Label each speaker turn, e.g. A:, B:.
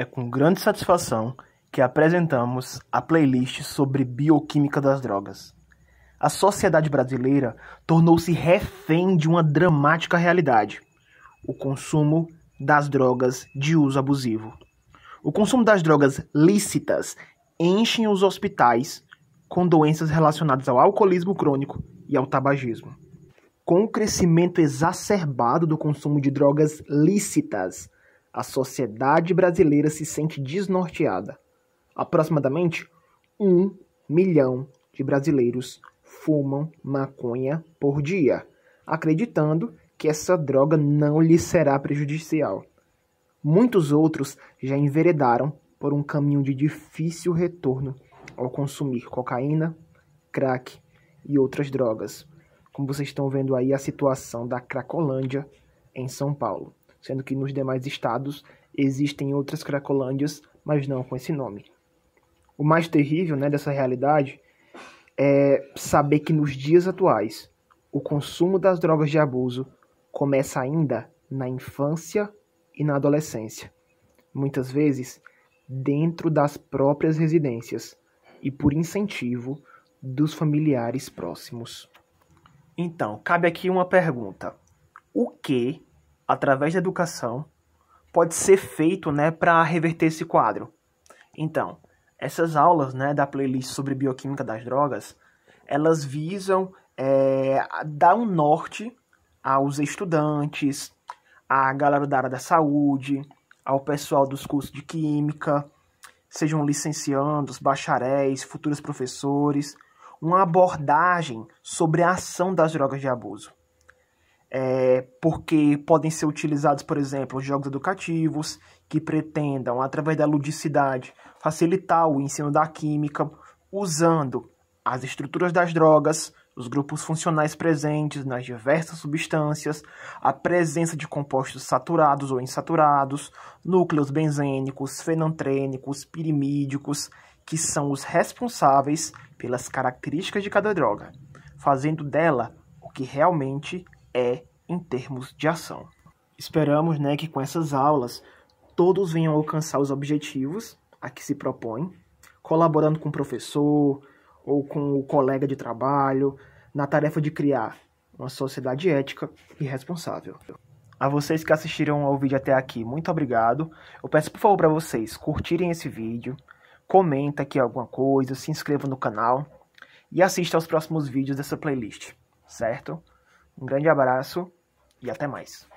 A: é com grande satisfação que apresentamos a playlist sobre bioquímica das drogas. A sociedade brasileira tornou-se refém de uma dramática realidade: o consumo das drogas de uso abusivo. O consumo das drogas lícitas enche os hospitais com doenças relacionadas ao alcoolismo crônico e ao tabagismo. Com o crescimento exacerbado do consumo de drogas lícitas, a sociedade brasileira se sente desnorteada. Aproximadamente um milhão de brasileiros fumam maconha por dia, acreditando que essa droga não lhe será prejudicial. Muitos outros já enveredaram por um caminho de difícil retorno ao consumir cocaína, crack e outras drogas, como vocês estão vendo aí a situação da Cracolândia em São Paulo sendo que nos demais estados existem outras Cracolândias, mas não com esse nome. O mais terrível né, dessa realidade é saber que nos dias atuais o consumo das drogas de abuso começa ainda na infância e na adolescência, muitas vezes dentro das próprias residências e por incentivo dos familiares próximos. Então, cabe aqui uma pergunta: o que através da educação, pode ser feito né, para reverter esse quadro. Então, essas aulas né, da playlist sobre bioquímica das drogas, elas visam é, dar um norte aos estudantes, à galera da área da saúde, ao pessoal dos cursos de química, sejam licenciandos, bacharéis, futuros professores, uma abordagem sobre a ação das drogas de abuso é, porque podem ser utilizados, por exemplo, jogos educativos que pretendam, através da ludicidade, facilitar o ensino da química, usando as estruturas das drogas, os grupos funcionais presentes nas diversas substâncias, a presença de compostos saturados ou insaturados, núcleos benzênicos, fenantrênicos, pirimídicos, que são os responsáveis pelas características de cada droga, fazendo dela o que realmente é em termos de ação. Esperamos né, que com essas aulas todos venham alcançar os objetivos a que se propõem, colaborando com o professor ou com o colega de trabalho na tarefa de criar uma sociedade ética e responsável. A vocês que assistiram ao vídeo até aqui, muito obrigado. Eu peço por favor para vocês curtirem esse vídeo, comenta aqui alguma coisa, se inscreva no canal e assista aos próximos vídeos dessa playlist, certo? Um grande abraço e até mais.